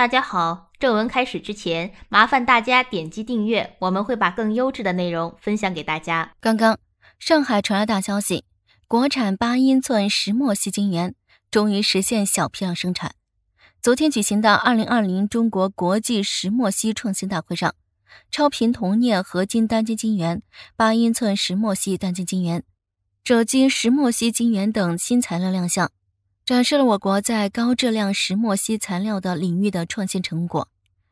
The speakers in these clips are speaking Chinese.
大家好，正文开始之前，麻烦大家点击订阅，我们会把更优质的内容分享给大家。刚刚，上海传来大消息，国产八英寸石墨烯晶圆终于实现小批量生产。昨天举行的二零二零中国国际石墨烯创新大会上，超频铜镍合金单晶晶圆、八英寸石墨烯单晶晶圆、锗金石墨烯晶圆等新材料亮相。展示了我国在高质量石墨烯材料的领域的创新成果，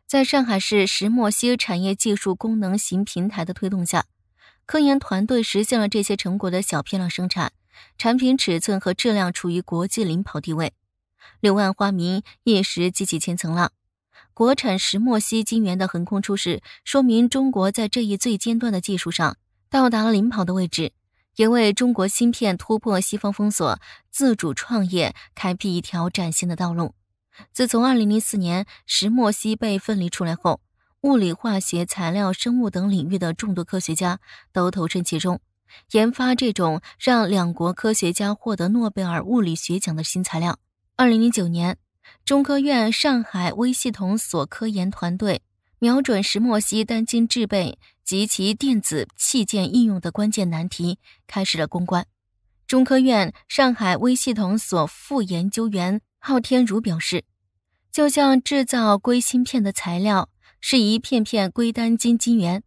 在上海市石墨烯产业技术功能型平台的推动下，科研团队实现了这些成果的小批量生产，产品尺寸和质量处于国际领跑地位。柳暗花明，一时激起千层浪，国产石墨烯晶圆的横空出世，说明中国在这一最尖端的技术上到达了领跑的位置。也为中国芯片突破西方封锁、自主创业开辟一条崭新的道路。自从二零零四年石墨烯被分离出来后，物理、化学、材料、生物等领域的众多科学家都投身其中，研发这种让两国科学家获得诺贝尔物理学奖的新材料。二零零九年，中科院上海微系统所科研团队。瞄准石墨烯单晶制备及其电子器件应用的关键难题，开始了攻关。中科院上海微系统所副研究员昊天如表示：“就像制造硅芯片的材料是一片片硅单晶晶圆，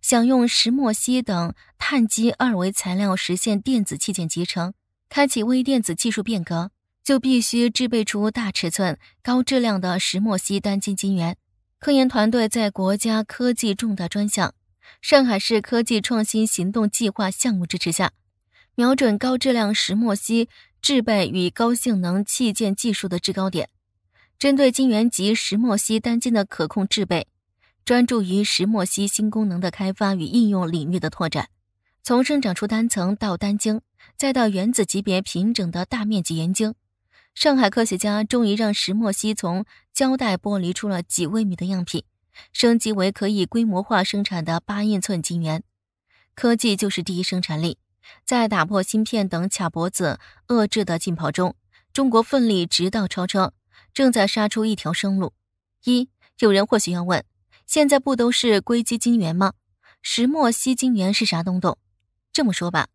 想用石墨烯等碳基二维材料实现电子器件集成，开启微电子技术变革，就必须制备出大尺寸、高质量的石墨烯单晶晶圆。”科研团队在国家科技重大专项、上海市科技创新行动计划项目支持下，瞄准高质量石墨烯制备与高性能器件技术的制高点，针对金圆及石墨烯单晶的可控制备，专注于石墨烯新功能的开发与应用领域的拓展，从生长出单层到单晶，再到原子级别平整的大面积研晶。上海科学家终于让石墨烯从胶带剥离出了几微米的样品，升级为可以规模化生产的八英寸晶圆。科技就是第一生产力，在打破芯片等卡脖子遏制的浸泡中，中国奋力直到超车，正在杀出一条生路。一有人或许要问，现在不都是硅基晶圆吗？石墨烯晶圆是啥东东？这么说吧。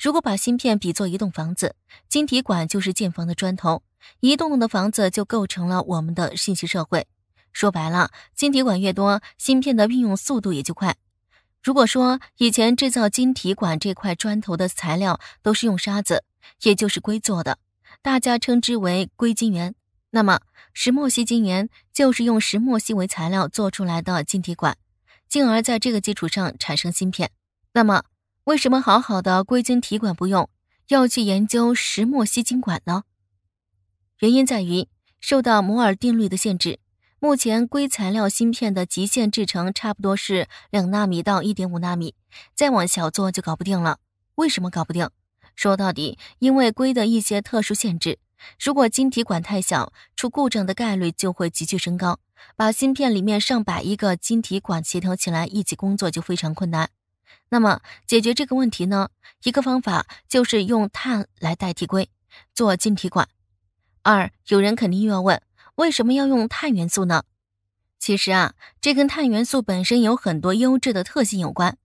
如果把芯片比作一栋房子，晶体管就是建房的砖头，一栋栋的房子就构成了我们的信息社会。说白了，晶体管越多，芯片的运用速度也就快。如果说以前制造晶体管这块砖头的材料都是用沙子，也就是硅做的，大家称之为硅晶圆，那么石墨烯晶圆就是用石墨烯为材料做出来的晶体管，进而在这个基础上产生芯片。那么，为什么好好的硅晶体管不用，要去研究石墨烯晶管呢？原因在于受到摩尔定律的限制，目前硅材料芯片的极限制成差不多是两纳米到一点五纳米，再往小做就搞不定了。为什么搞不定？说到底，因为硅的一些特殊限制。如果晶体管太小，出故障的概率就会急剧升高。把芯片里面上百亿个晶体管协调起来一起工作就非常困难。那么解决这个问题呢？一个方法就是用碳来代替硅做晶体管。二，有人肯定又要问，为什么要用碳元素呢？其实啊，这跟碳元素本身有很多优质的特性有关。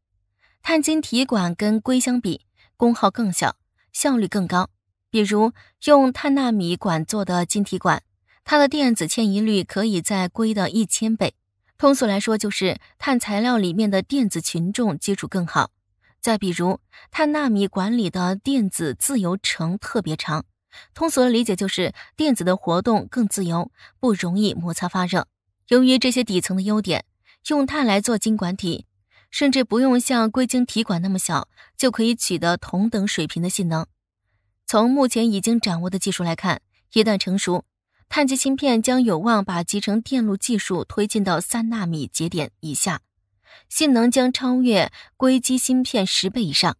碳晶体管跟硅相比，功耗更小，效率更高。比如用碳纳米管做的晶体管，它的电子迁移率可以在硅的一千倍。通俗来说，就是碳材料里面的电子群众基础更好。再比如，碳纳米管里的电子自由程特别长，通俗的理解就是电子的活动更自由，不容易摩擦发热。由于这些底层的优点，用碳来做晶管体，甚至不用像硅晶体管那么小，就可以取得同等水平的性能。从目前已经掌握的技术来看，一旦成熟。碳基芯片将有望把集成电路技术推进到三纳米节点以下，性能将超越硅基芯片十倍以上。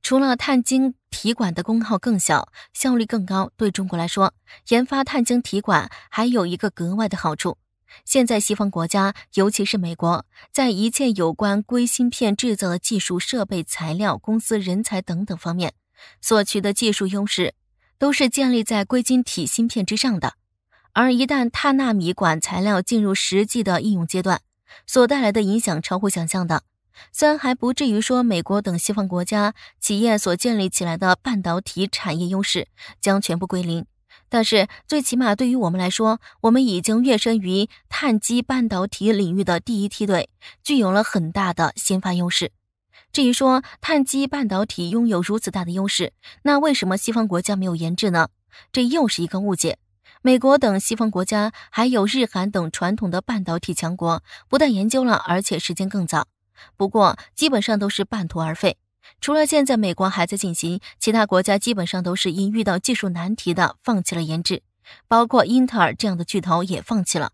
除了碳晶体管的功耗更小、效率更高，对中国来说，研发碳晶体管还有一个格外的好处。现在西方国家，尤其是美国，在一切有关硅芯片制造的技术、设备、材料、公司、人才等等方面，所取得技术优势，都是建立在硅晶体芯片之上的。而一旦碳纳米管材料进入实际的应用阶段，所带来的影响超乎想象的。虽然还不至于说美国等西方国家企业所建立起来的半导体产业优势将全部归零，但是最起码对于我们来说，我们已经跃身于碳基半导体领域的第一梯队，具有了很大的先发优势。至于说碳基半导体拥有如此大的优势，那为什么西方国家没有研制呢？这又是一个误解。美国等西方国家，还有日韩等传统的半导体强国，不但研究了，而且时间更早。不过，基本上都是半途而废。除了现在美国还在进行，其他国家基本上都是因遇到技术难题的，放弃了研制。包括英特尔这样的巨头也放弃了。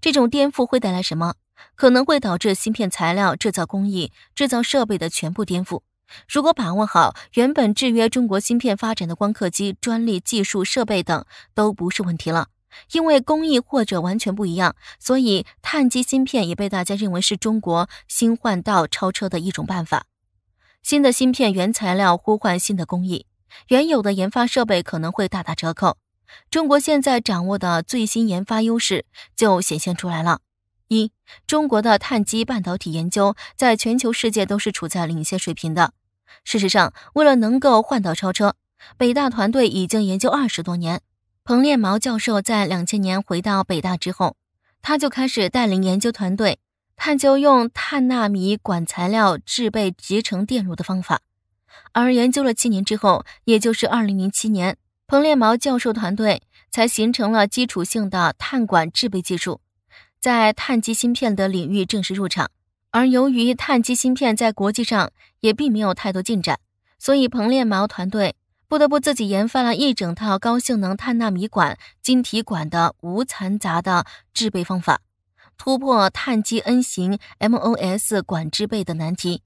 这种颠覆会带来什么？可能会导致芯片材料、制造工艺、制造设备的全部颠覆。如果把握好原本制约中国芯片发展的光刻机、专利技术、设备等，都不是问题了。因为工艺或者完全不一样，所以碳基芯片也被大家认为是中国新换道超车的一种办法。新的芯片原材料呼唤新的工艺，原有的研发设备可能会大打折扣。中国现在掌握的最新研发优势就显现出来了。一中国的碳基半导体研究在全球世界都是处在领先水平的。事实上，为了能够换道超车，北大团队已经研究二十多年。彭练矛教授在两千年回到北大之后，他就开始带领研究团队探究用碳纳米管材料制备集成电路的方法。而研究了七年之后，也就是二零零七年，彭练矛教授团队才形成了基础性的碳管制备技术。在碳基芯片的领域正式入场，而由于碳基芯片在国际上也并没有太多进展，所以彭炼矛团队不得不自己研发了一整套高性能碳纳米管晶体管的无残杂的制备方法，突破碳基 N 型 MOS 管制备的难题。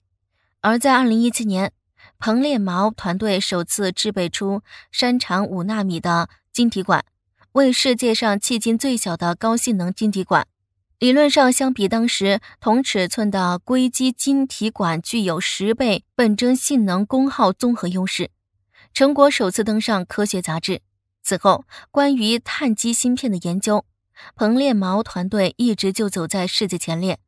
而在二零一七年，彭练毛团队首次制备出山长五纳米的晶体管，为世界上迄今最小的高性能晶体管。理论上，相比当时同尺寸的硅基晶体管，具有十倍本征性能功耗综合优势。成果首次登上科学杂志。此后，关于碳基芯片的研究，彭练毛团队一直就走在世界前列。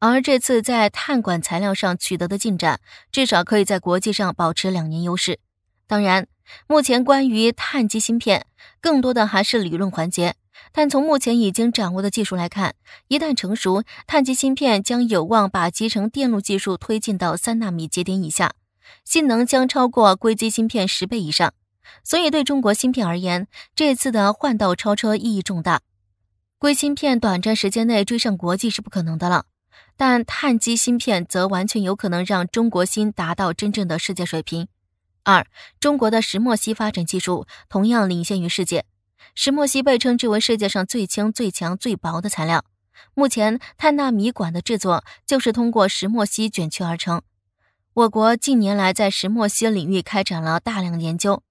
而这次在碳管材料上取得的进展，至少可以在国际上保持两年优势。当然，目前关于碳基芯片，更多的还是理论环节。但从目前已经掌握的技术来看，一旦成熟，碳基芯片将有望把集成电路技术推进到三纳米节点以下，性能将超过硅基芯片十倍以上。所以对中国芯片而言，这次的换道超车意义重大。硅芯片短暂时间内追上国际是不可能的了，但碳基芯片则完全有可能让中国芯达到真正的世界水平。二，中国的石墨烯发展技术同样领先于世界。石墨烯被称之为世界上最轻、最强、最薄的材料。目前，碳纳米管的制作就是通过石墨烯卷曲而成。我国近年来在石墨烯领域开展了大量研究，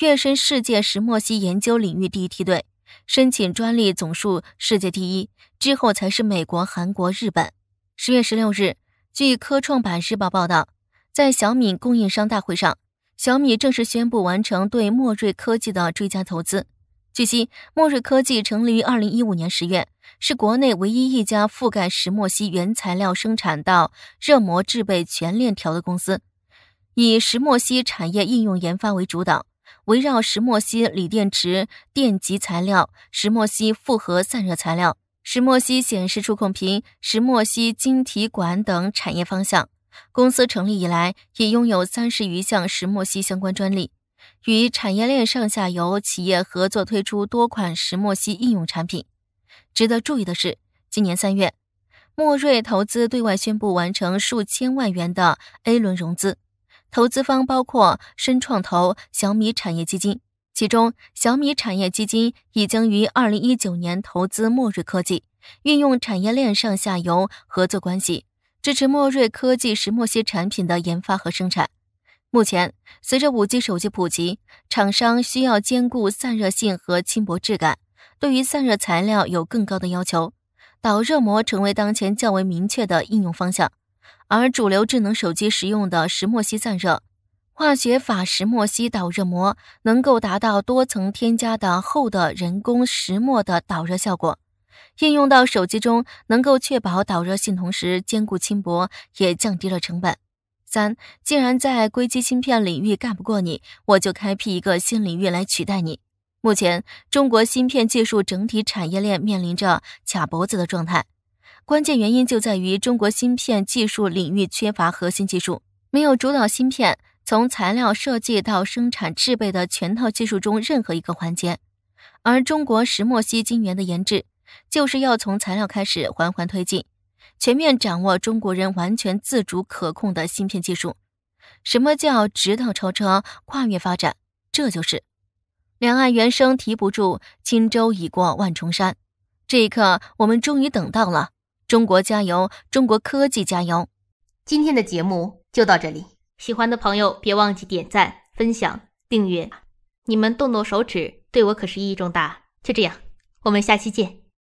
跃升世界石墨烯研究领域第一梯队，申请专利总数世界第一。之后才是美国、韩国、日本。十月十六日，据科创板日报报道，在小米供应商大会上，小米正式宣布完成对莫瑞科技的追加投资。据悉，墨瑞科技成立于二零一五年十月，是国内唯一一家覆盖石墨烯原材料生产到热膜制备全链条的公司，以石墨烯产业应用研发为主导，围绕石墨烯锂电池电极材料、石墨烯复合散热材料、石墨烯显示触控屏、石墨烯晶体管等产业方向。公司成立以来，已拥有三十余项石墨烯相关专利。与产业链上下游企业合作推出多款石墨烯应用产品。值得注意的是，今年三月，莫瑞投资对外宣布完成数千万元的 A 轮融资，投资方包括深创投、小米产业基金。其中，小米产业基金已经于二零一九年投资莫瑞科技，运用产业链上下游合作关系，支持莫瑞科技石墨烯产品的研发和生产。目前，随着 5G 手机普及，厂商需要兼顾散热性和轻薄质感，对于散热材料有更高的要求。导热膜成为当前较为明确的应用方向，而主流智能手机使用的石墨烯散热、化学法石墨烯导热膜能够达到多层添加的厚的人工石墨的导热效果，应用到手机中能够确保导热性，同时兼顾轻薄，也降低了成本。三，既然在硅基芯片领域干不过你，我就开辟一个新领域来取代你。目前，中国芯片技术整体产业链面临着卡脖子的状态，关键原因就在于中国芯片技术领域缺乏核心技术，没有主导芯片从材料设计到生产制备的全套技术中任何一个环节。而中国石墨烯晶圆的研制，就是要从材料开始，缓缓推进。全面掌握中国人完全自主可控的芯片技术，什么叫直道超车、跨越发展？这就是，两岸猿声啼不住，轻舟已过万重山。这一刻，我们终于等到了！中国加油，中国科技加油！今天的节目就到这里，喜欢的朋友别忘记点赞、分享、订阅，你们动动手指对我可是意义重大。就这样，我们下期见。